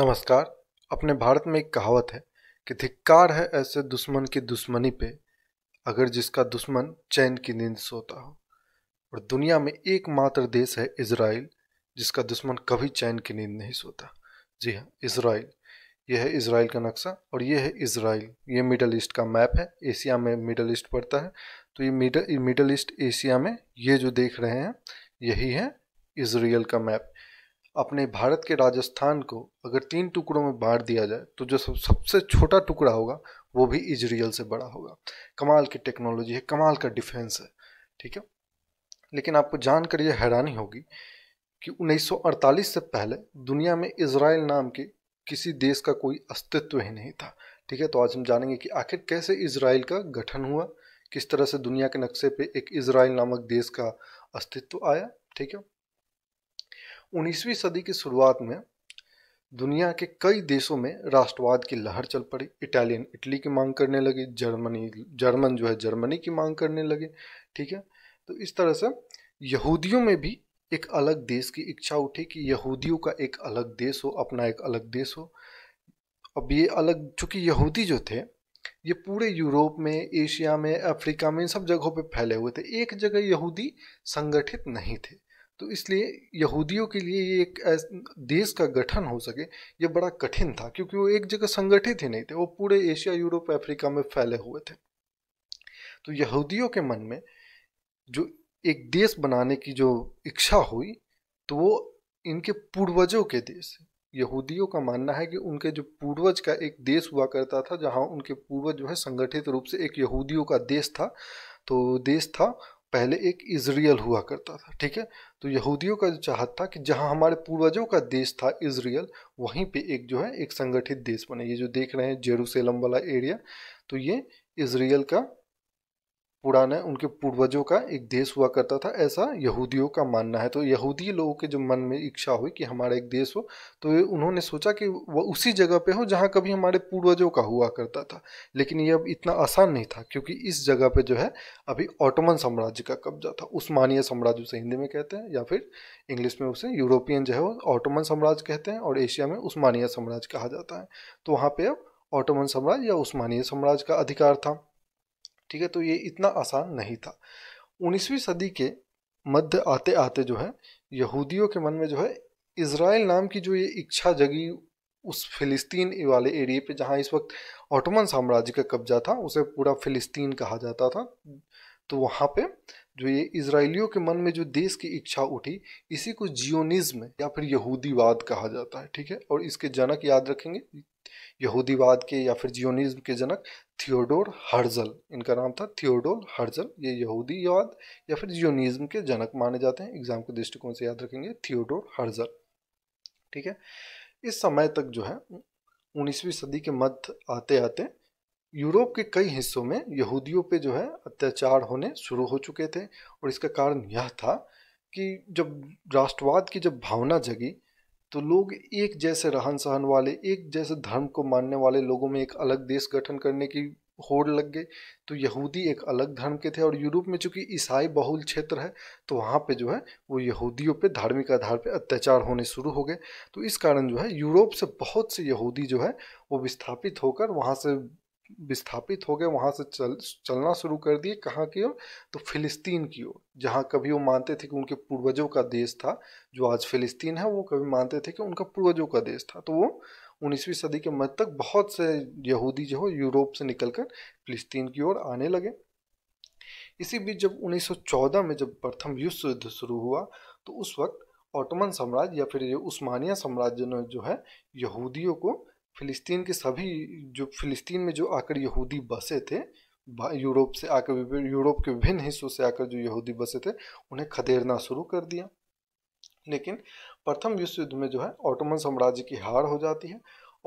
नमस्कार अपने भारत में एक कहावत है कि धिक्कार है ऐसे दुश्मन की दुश्मनी पे अगर जिसका दुश्मन चैन की नींद सोता हो और दुनिया में एकमात्र देश है इसराइल जिसका दुश्मन कभी चैन की नींद नहीं सोता जी हाँ इसराइल यह है इसराइल का नक्शा और यह है इसराइल ये मिडल ईस्ट का मैप है एशिया में मिडल ईस्ट पड़ता है तो ये मिडल मिडल ईस्ट एशिया में ये जो देख रहे हैं यही है इसराइल का मैप अपने भारत के राजस्थान को अगर तीन टुकड़ों में बांट दिया जाए तो जो सब सबसे छोटा टुकड़ा होगा वो भी इजराइल से बड़ा होगा कमाल की टेक्नोलॉजी है कमाल का डिफेंस है ठीक है लेकिन आपको जानकर यह हैरानी होगी कि 1948 से पहले दुनिया में इसराइल नाम के किसी देश का कोई अस्तित्व ही नहीं था ठीक है तो आज हम जानेंगे कि आखिर कैसे इसराइल का गठन हुआ किस तरह से दुनिया के नक्शे पे एक इसराइल नामक देश का अस्तित्व आया ठीक है 19वीं सदी की शुरुआत में दुनिया के कई देशों में राष्ट्रवाद की लहर चल पड़ी इटालियन इटली की मांग करने लगे जर्मनी जर्मन जो है जर्मनी की मांग करने लगे ठीक है तो इस तरह से यहूदियों में भी एक अलग देश की इच्छा उठी कि यहूदियों का एक अलग देश हो अपना एक अलग देश हो अब ये अलग चूँकि यहूदी जो थे ये पूरे यूरोप में एशिया में अफ्रीका में इन सब जगहों पे फैले हुए थे एक जगह यहूदी संगठित नहीं थे तो इसलिए यहूदियों के लिए ये एक देश का गठन हो सके ये बड़ा कठिन था क्योंकि वो एक जगह संगठित ही नहीं थे वो पूरे एशिया यूरोप अफ्रीका में फैले हुए थे तो यहूदियों के मन में जो एक देश बनाने की जो इच्छा हुई तो वो इनके पूर्वजों के देश यहूदियों का मानना है कि उनके जो पूर्वज का एक देश हुआ करता था जहाँ उनके पूर्वज जो है संगठित रूप से एक यहूदियों का देश था तो देश था पहले एक इसराइल हुआ करता था ठीक है तो यहूदियों का जो चाहत था कि जहां हमारे पूर्वजों का देश था इसराइल वहीं पे एक जो है एक संगठित देश बने ये जो देख रहे हैं जेरूसलम वाला एरिया तो ये इसराइल का पुराने उनके पूर्वजों का एक देश हुआ करता था ऐसा यहूदियों का मानना है तो यहूदी लोगों के जो मन में इच्छा हुई कि हमारा एक देश हो तो उन्होंने सोचा कि वह उसी जगह पे हो जहाँ कभी हमारे पूर्वजों का हुआ करता था लेकिन ये अब इतना आसान नहीं था क्योंकि इस जगह पे जो है अभी ऑटोमन साम्राज्य का कब्जा था उस्मानिया साम्राज्य उसे हिंदी में कहते हैं या फिर इंग्लिश में उसे यूरोपियन जो है वो ऑटोमन साम्राज्य कहते हैं और एशिया में उस्मानिया साम्राज्य कहा जाता है तो वहाँ पर अब ऑटोमन साम्राज्य या उस्मानिया साम्राज्य का अधिकार था ठीक है तो ये इतना आसान नहीं था उन्नीसवीं सदी के मध्य आते आते जो है यहूदियों के मन में जो है इसराइल नाम की जो ये इच्छा जगी उस फिलिस्तीन वाले एरिए पे जहाँ इस वक्त ऑटोमन साम्राज्य का कब्जा था उसे पूरा फिलिस्तीन कहा जाता था तो वहाँ पे जो ये इसराइलियों के मन में जो देश की इच्छा उठी इसी को जियोनिज्म या फिर यहूदीवाद कहा जाता है ठीक है और इसके जनक याद रखेंगे यहूदीवाद के या फिर जियोनिज्म के जनक थियोडोर हर्जल इनका नाम था थियोडोर हर्जल ये यहूदीवाद या फिर जियोनिज्म के जनक माने जाते हैं एग्जाम के दृष्टिकोण से याद रखेंगे थियोडोर हर्जल ठीक है इस समय तक जो है उन्नीसवीं सदी के मध्य आते आते यूरोप के कई हिस्सों में यहूदियों पे जो है अत्याचार होने शुरू हो चुके थे और इसका कारण यह था कि जब राष्ट्रवाद की जब भावना जगी तो लोग एक जैसे रहन सहन वाले एक जैसे धर्म को मानने वाले लोगों में एक अलग देश गठन करने की होड़ लग गई तो यहूदी एक अलग धर्म के थे और यूरोप में चूंकि ईसाई बहुल क्षेत्र है तो वहाँ पे जो है वो यहूदियों पे धार्मिक आधार पे अत्याचार होने शुरू हो गए तो इस कारण जो है यूरोप से बहुत से यहूदी जो है वो विस्थापित होकर वहाँ से विस्थापित हो गए वहाँ से चल चलना शुरू कर दिए कहाँ की ओर तो फिलिस्तीन की ओर जहाँ कभी वो मानते थे कि उनके पूर्वजों का देश था जो आज फिलिस्तीन है वो कभी मानते थे कि उनका पूर्वजों का देश था तो वो उन्नीसवीं सदी के मध्य तक बहुत से यहूदी जो हो यूरोप से निकलकर फिलिस्तीन की ओर आने लगे इसी बीच जब 1914 में जब प्रथम विश्व युद्ध शुरू हुआ तो उस वक्त ऑटोमन साम्राज्य या फिर ये उस्मानिया साम्राज्य ने जो है यहूदियों को फिलिस्तीन के सभी जो फिलिस्तीन में जो आकर यहूदी बसे थे यूरोप से आकर यूरोप के विभिन्न हिस्सों से आकर जो यहूदी बसे थे उन्हें खदेड़ना शुरू कर दिया लेकिन प्रथम विश्व युद्ध में जो है ऑटोमन साम्राज्य की हार हो जाती है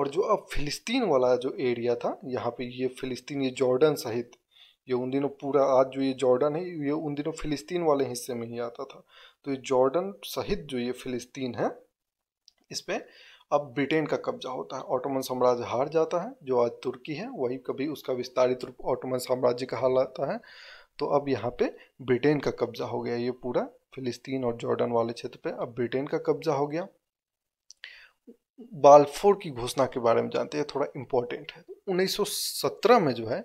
और जो अब फिलिस्तीन वाला जो एरिया था यहाँ पे ये फिलिस्तीन ये जॉर्डन सहित ये उन दिनों पूरा आज जो ये जॉर्डन है ये उन दिनों फिलिस्तीन वाले हिस्से में ही आता था तो ये जॉर्डन सहित जो ये फिलिस्तीन है इस पर अब ब्रिटेन का कब्जा होता है ऑटोमन साम्राज्य हार जाता है जो आज तुर्की है वही कभी उसका विस्तारित रूप ऑटोमन साम्राज्य का कहलाता है तो अब यहाँ पे ब्रिटेन का कब्जा हो गया ये पूरा फिलिस्तीन और जॉर्डन वाले क्षेत्र पे अब ब्रिटेन का कब्जा हो गया बालफोर की घोषणा के बारे में जानते हैं थोड़ा इम्पोर्टेंट है उन्नीस में जो है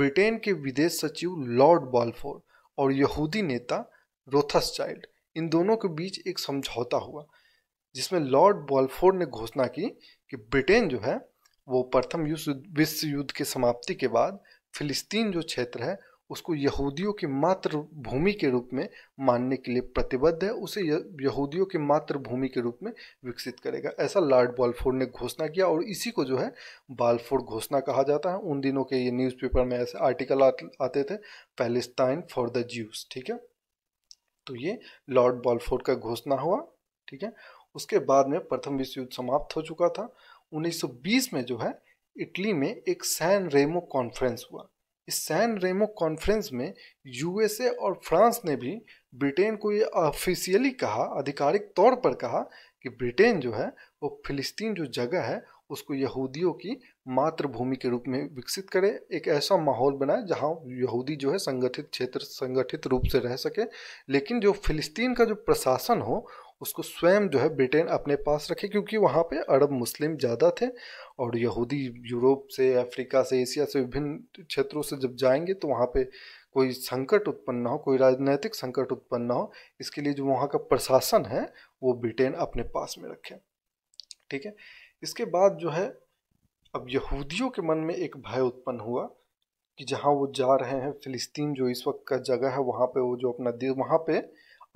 ब्रिटेन के विदेश सचिव लॉर्ड बालफोर और यहूदी नेता रोथस चाइल्ड इन दोनों के बीच एक समझौता हुआ जिसमें लॉर्ड बॉल्फोर्ड ने घोषणा की कि ब्रिटेन जो है वो प्रथम विश्व युद्ध के समाप्ति के बाद फिलिस्तीन जो क्षेत्र है उसको यहूदियों की मातृभूमि के रूप में मानने के लिए प्रतिबद्ध है उसे यहूदियों की मातृभूमि के रूप में विकसित करेगा ऐसा लॉर्ड बॉलफोर्ड ने घोषणा किया और इसी को जो है बालफोर्ड घोषणा कहा जाता है उन दिनों के ये न्यूज़पेपर में ऐसे आर्टिकल आते थे पैलेस्टाइन फॉर द ज्यूस ठीक है तो ये लॉर्ड बॉलफोर्ड का घोषणा हुआ ठीक है उसके बाद में प्रथम विश्व युद्ध समाप्त हो चुका था 1920 में जो है इटली में एक सैन रेमो कॉन्फ्रेंस हुआ इस सैन रेमो कॉन्फ्रेंस में यूएसए और फ्रांस ने भी ब्रिटेन को ये ऑफिशियली कहा आधिकारिक तौर पर कहा कि ब्रिटेन जो है वो फिलिस्तीन जो जगह है उसको यहूदियों की मातृभूमि के रूप में विकसित करे एक ऐसा माहौल बनाए जहां यहूदी जो है संगठित क्षेत्र संगठित रूप से रह सके लेकिन जो फिलिस्तीन का जो प्रशासन हो उसको स्वयं जो है ब्रिटेन अपने पास रखे क्योंकि वहाँ पे अरब मुस्लिम ज़्यादा थे और यहूदी यूरोप से अफ्रीका से एशिया से विभिन्न क्षेत्रों से जब जाएंगे तो वहाँ पे कोई संकट उत्पन्न ना हो कोई राजनैतिक संकट उत्पन्न ना हो इसके लिए जो वहाँ का प्रशासन है वो ब्रिटेन अपने पास में रखे ठीक है इसके बाद जो है अब यहूदियों के मन में एक भय उत्पन्न हुआ कि जहाँ वो जा रहे हैं फिलिस्तीन जो इस वक्त का जगह है वहाँ पे वो जो अपना देश वहाँ पे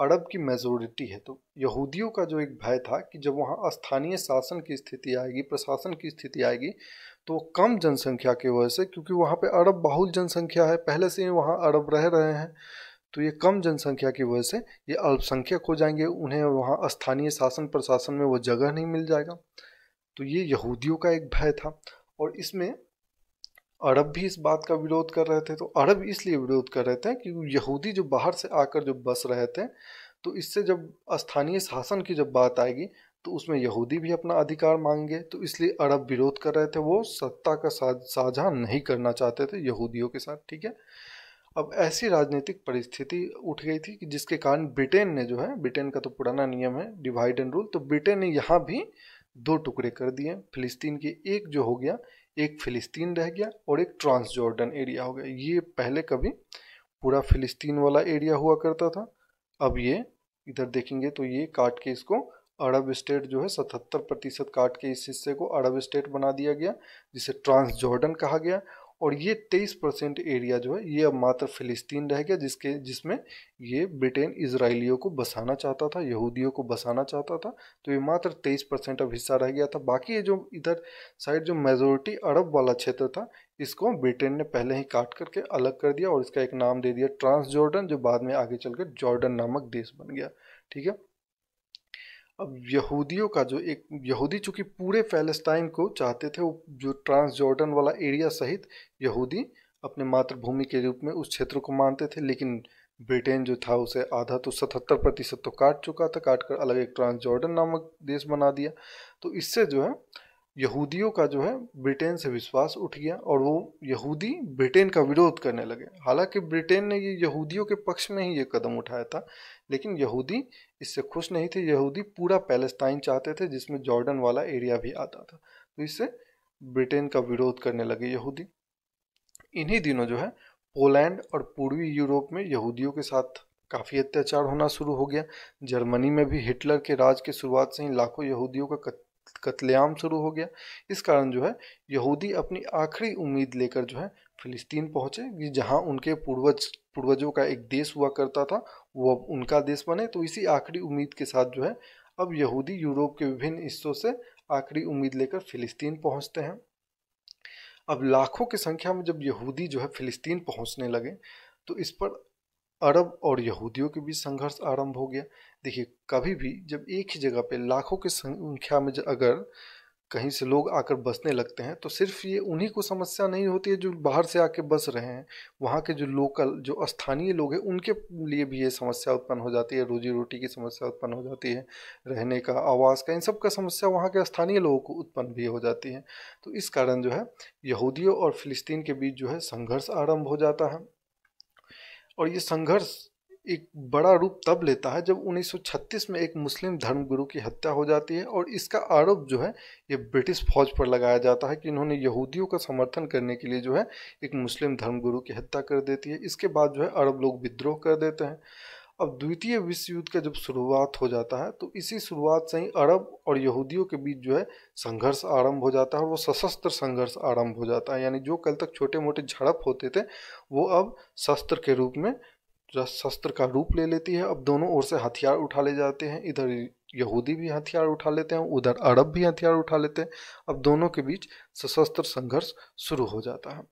अरब की मेजोरिटी है तो यहूदियों का जो एक भय था कि जब वहाँ स्थानीय शासन की स्थिति आएगी प्रशासन की स्थिति आएगी तो वो कम जनसंख्या की वजह से क्योंकि वहाँ पे अरब बहुल जनसंख्या है पहले से ही वहाँ अरब रह रहे हैं तो ये कम जनसंख्या की वजह से ये अल्पसंख्यक हो जाएंगे उन्हें वहाँ स्थानीय शासन प्रशासन में वो जगह नहीं मिल जाएगा तो ये यहूदियों का एक भय था और इसमें अरब भी इस बात का विरोध कर रहे थे तो अरब इसलिए विरोध कर रहे थे कि यहूदी जो बाहर से आकर जो बस रहे थे तो इससे जब स्थानीय शासन की जब बात आएगी तो उसमें यहूदी भी अपना अधिकार मांगे तो इसलिए अरब विरोध कर रहे थे वो सत्ता का साझा नहीं करना चाहते थे यहूदियों के साथ ठीक है अब ऐसी राजनीतिक परिस्थिति उठ गई थी कि जिसके कारण ब्रिटेन ने जो है ब्रिटेन का तो पुराना नियम है डिवाइड एंड रूल तो ब्रिटेन ने यहाँ भी दो टुकड़े कर दिए फिलिस्तीन के एक जो हो गया एक फ़िलिस्तीन रह गया और एक ट्रांस जॉर्डन एरिया हो गया ये पहले कभी पूरा फ़िलिस्तीन वाला एरिया हुआ करता था अब ये इधर देखेंगे तो ये काट के इसको अरब स्टेट जो है सतहत्तर प्रतिशत काट के इस हिस्से को अरब स्टेट बना दिया गया जिसे ट्रांस जॉर्डन कहा गया और ये तेईस परसेंट एरिया जो है ये अब मात्र फिलिस्तीन रह गया जिसके जिसमें ये ब्रिटेन इसराइलियों को बसाना चाहता था यहूदियों को बसाना चाहता था तो ये मात्र तेईस परसेंट अब हिस्सा रह गया था बाकी ये जो इधर साइड जो मेजोरिटी अरब वाला क्षेत्र था इसको ब्रिटेन ने पहले ही काट करके अलग कर दिया और इसका एक नाम दे दिया ट्रांस जॉर्डन जो बाद में आगे चल जॉर्डन नामक देश बन गया ठीक है अब यहूदियों का जो एक यहूदी चूंकि पूरे फैलेस्टाइन को चाहते थे वो जो ट्रांस जॉर्डन वाला एरिया सहित यहूदी अपने मातृभूमि के रूप में उस क्षेत्र को मानते थे लेकिन ब्रिटेन जो था उसे आधा तो सतहत्तर प्रतिशत तो काट चुका था काट कर अलग एक ट्रांस जॉर्डन नामक देश बना दिया तो इससे जो है यहूदियों का जो है ब्रिटेन से विश्वास उठ गया और वो यहूदी ब्रिटेन का विरोध करने लगे हालांकि ब्रिटेन ने ये यहूदियों के पक्ष में ही ये कदम उठाया था लेकिन यहूदी इससे खुश नहीं थे यहूदी पूरा पैलेस्टाइन चाहते थे जिसमें जॉर्डन वाला एरिया भी आता था तो इससे ब्रिटेन का विरोध करने लगे यहूदी इन्हीं दिनों जो है पोलैंड और पूर्वी यूरोप में यहूदियों के साथ काफ़ी अत्याचार होना शुरू हो गया जर्मनी में भी हिटलर के राज के शुरुआत से ही लाखों यहूदियों का कत्लेआम शुरू हो गया इस कारण जो है यहूदी अपनी आखिरी उम्मीद लेकर जो है फिलिस्तीन पहुंचे जहां उनके पूर्वज पूर्वजों का एक देश हुआ करता था वो अब उनका देश बने तो इसी आखिरी उम्मीद के साथ जो है अब यहूदी यूरोप के विभिन्न हिस्सों से आखिरी उम्मीद लेकर फिलिस्तीन पहुंचते हैं अब लाखों की संख्या में जब यहूदी जो है फिलिस्तीन पहुंचने लगे तो इस पर अरब और यहूदियों के बीच संघर्ष आरंभ हो गया देखिए कभी भी जब एक ही जगह पे लाखों की संख्या में अगर कहीं से लोग आकर बसने लगते हैं तो सिर्फ ये उन्हीं को समस्या नहीं होती है जो बाहर से आके बस रहे हैं वहाँ के जो लोकल जो स्थानीय लोग हैं उनके लिए भी ये समस्या उत्पन्न हो जाती है रोजी रोटी की समस्या उत्पन्न हो जाती है रहने का आवास का इन सब का समस्या वहाँ के स्थानीय लोगों को उत्पन्न भी हो जाती है तो इस कारण जो है यहूदियों और फिलिस्तीन के बीच जो है संघर्ष आरम्भ हो जाता है और ये संघर्ष एक बड़ा रूप तब लेता है जब 1936 में एक मुस्लिम धर्मगुरु की हत्या हो जाती है और इसका आरोप जो है ये ब्रिटिश फौज पर लगाया जाता है कि इन्होंने यहूदियों का समर्थन करने के लिए जो है एक मुस्लिम धर्मगुरु की हत्या कर देती है इसके बाद जो है अरब लोग विद्रोह कर देते हैं अब द्वितीय विश्व युद्ध का जब शुरुआत हो जाता है तो इसी शुरुआत से ही अरब और यहूदियों के बीच जो है संघर्ष आरंभ हो जाता है और वो सशस्त्र संघर्ष आरंभ हो जाता है यानी जो कल तक छोटे मोटे झड़प होते थे वो अब शस्त्र के रूप में शस्त्र का रूप ले लेती है अब दोनों ओर से हथियार उठा ले जाते हैं इधर यहूदी भी हथियार उठा लेते हैं उधर अरब भी हथियार उठा लेते हैं अब दोनों के बीच सशस्त्र संघर्ष शुरू हो जाता है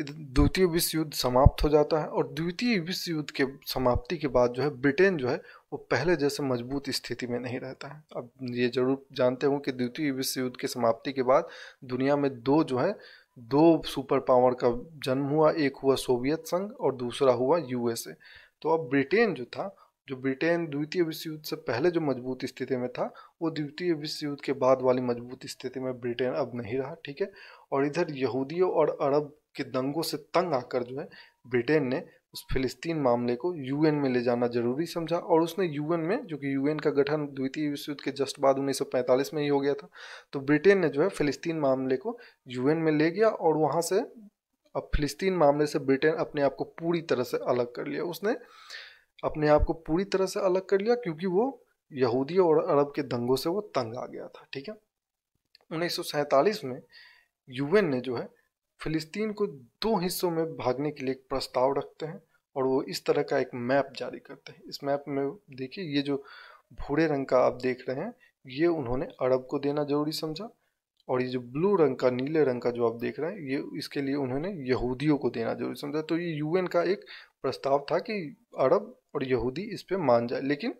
द्वितीय विश्व युद्ध समाप्त हो जाता है और द्वितीय विश्व युद्ध के समाप्ति के बाद जो है ब्रिटेन जो है वो पहले जैसे मजबूत स्थिति में नहीं रहता है अब ये जरूर जानते हो कि द्वितीय विश्व युद्ध के समाप्ति के बाद दुनिया में दो जो है दो सुपर पावर का जन्म हुआ एक हुआ सोवियत संघ और दूसरा हुआ यूएसए तो अब ब्रिटेन जो था जो ब्रिटेन द्वितीय विश्व युद्ध से पहले जो मजबूत स्थिति में था वो द्वितीय विश्व युद्ध के बाद वाली मजबूत स्थिति में ब्रिटेन अब नहीं रहा ठीक है और इधर यहूदियों और अरब के दंगों से तंग आकर जो है ब्रिटेन ने उस फिलिस्तीन मामले को यूएन में ले जाना जरूरी समझा और उसने यूएन में जो कि यूएन का गठन द्वितीय विश्व युद्ध के जस्ट बाद 1945 में ही हो गया था तो ब्रिटेन ने जो है फिलिस्तीन मामले को यूएन में ले गया और वहाँ से अब फिलिस्तीन मामले से ब्रिटेन अपने आप को पूरी तरह से अलग कर लिया उसने अपने आप को पूरी तरह से अलग कर लिया क्योंकि वो यहूदी और अरब के दंगों से वो तंग आ गया था ठीक है उन्नीस में यूएन ने जो है फिलिस्तीन को दो हिस्सों में भागने के लिए एक प्रस्ताव रखते हैं और वो इस तरह का एक मैप जारी करते हैं इस मैप में देखिए ये जो भूरे रंग का आप देख रहे हैं ये उन्होंने अरब को देना जरूरी समझा और ये जो ब्लू रंग का नीले रंग का जो आप देख रहे हैं ये इसके लिए उन्होंने यहूदियों को देना जरूरी समझा तो ये यूएन का एक प्रस्ताव था कि अरब और यहूदी इस पर मान जाए लेकिन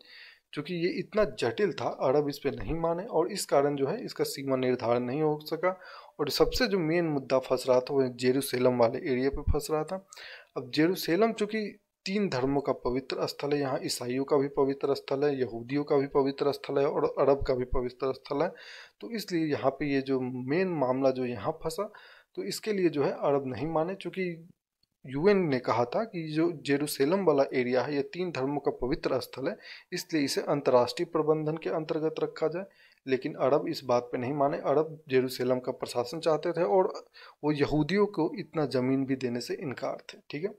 चूंकि ये इतना जटिल था अरब इस पर नहीं माने और इस कारण जो है इसका सीमा निर्धारण नहीं हो सका और सबसे जो मेन मुद्दा फंस रहा था वो जेरूसलम वाले एरिया पे फंस रहा था अब जेरूसलम चूँकि तीन धर्मों का पवित्र स्थल है यहाँ ईसाइयों का भी पवित्र स्थल है यहूदियों का भी पवित्र स्थल है और अरब का भी पवित्र स्थल है तो इसलिए यहाँ पे ये जो मेन मामला जो यहाँ फंसा तो इसके लिए जो है अरब नहीं माने चूँकि यूएन ने कहा था कि जो जेरूसलम वाला एरिया है यह तीन धर्मों का पवित्र स्थल है इसलिए इसे अंतर्राष्ट्रीय प्रबंधन के अंतर्गत रखा जाए लेकिन अरब इस बात पे नहीं माने अरब जेरूसलम का प्रशासन चाहते थे और वो यहूदियों को इतना ज़मीन भी देने से इनकार थे ठीक है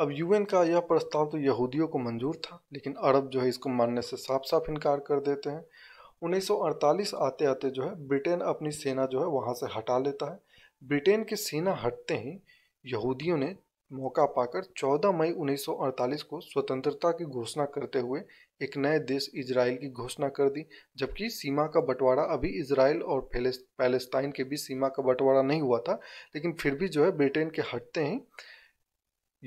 अब यूएन का यह प्रस्ताव तो यहूदियों को मंजूर था लेकिन अरब जो है इसको मानने से साफ साफ इनकार कर देते हैं 1948 आते आते जो है ब्रिटेन अपनी सेना जो है वहाँ से हटा लेता है ब्रिटेन की सेना हटते ही यहूदियों ने मौका पाकर 14 मई 1948 को स्वतंत्रता की घोषणा करते हुए एक नए देश इसराइल की घोषणा कर दी जबकि सीमा का बंटवारा अभी इसराइल और पैलेस्टाइन के बीच सीमा का बंटवारा नहीं हुआ था लेकिन फिर भी जो है ब्रिटेन के हटते ही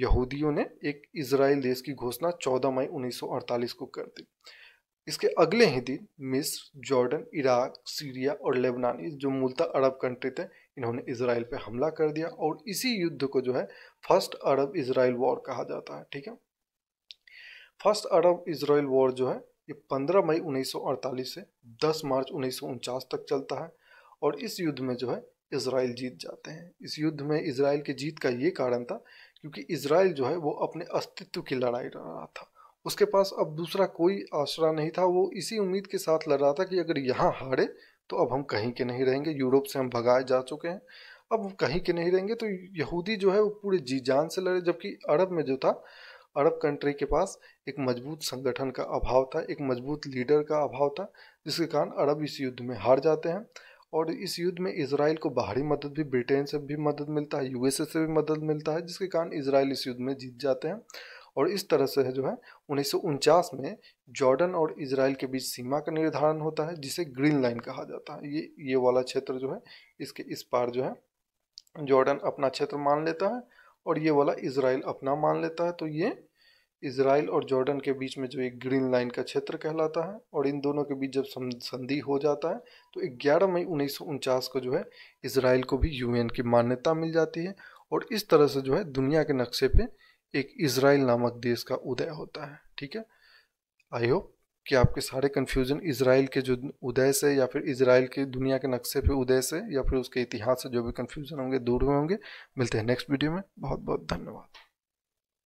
यहूदियों ने एक इसराइल देश की घोषणा 14 मई 1948 को कर दी इसके अगले ही दिन मिस्र जॉर्डन इराक सीरिया और लेबनान जो मूलतः अरब कंट्री थे इन्होंने इसराइल पर हमला कर दिया और इसी युद्ध को जो है फर्स्ट अरब इसराइल वॉर कहा जाता है ठीक है फर्स्ट अरब इसराइल वॉर जो है ये 15 मई 1948 से 10 मार्च उन्नीस तक चलता है और इस युद्ध में जो है इसराइल जीत जाते हैं इस युद्ध में इसराइल के जीत का ये कारण था क्योंकि इसराइल जो है वो अपने अस्तित्व की लड़ाई लड़ रहा था उसके पास अब दूसरा कोई आसरा नहीं था वो इसी उम्मीद के साथ लड़ रहा था कि अगर यहाँ हारे तो अब हम कहीं के नहीं रहेंगे यूरोप से हम भगाए जा चुके हैं अब कहीं के नहीं रहेंगे तो यहूदी जो है वो पूरे जी जान से लड़े जबकि अरब में जो था अरब कंट्री के पास एक मजबूत संगठन का अभाव था एक मजबूत लीडर का अभाव था जिसके कारण अरब इस युद्ध में हार जाते हैं और इस युद्ध में इसराइल को बाहरी मदद भी ब्रिटेन से भी मदद मिलता है यूएसए से भी मदद मिलता है जिसके कारण इसराइल इस युद्ध में जीत जाते हैं और इस तरह से है जो है उन्नीस में जॉर्डन और इसराइल के बीच सीमा का निर्धारण होता है जिसे ग्रीन लाइन कहा जाता है ये ये वाला क्षेत्र जो है इसके इस पार जो है जॉर्डन अपना क्षेत्र मान लेता है और ये वाला इसराइल अपना मान लेता है तो ये इसराइल और जॉर्डन के बीच में जो एक ग्रीन लाइन का क्षेत्र कहलाता है और इन दोनों के बीच जब संधि हो जाता है तो ग्यारह मई उन्नीस को जो है इसराइल को भी यूएन की मान्यता मिल जाती है और इस तरह से जो है दुनिया के नक्शे पे एक इसराइल नामक देश का उदय होता है ठीक है आई होप कि आपके सारे कन्फ्यूज़न इसराइल के जो उदय से या फिर इसराइल के दुनिया के नक्शे पे उदय से या फिर उसके इतिहास से जो भी कन्फ्यूज़न होंगे दूर हुए होंगे मिलते हैं नेक्स्ट वीडियो में बहुत बहुत धन्यवाद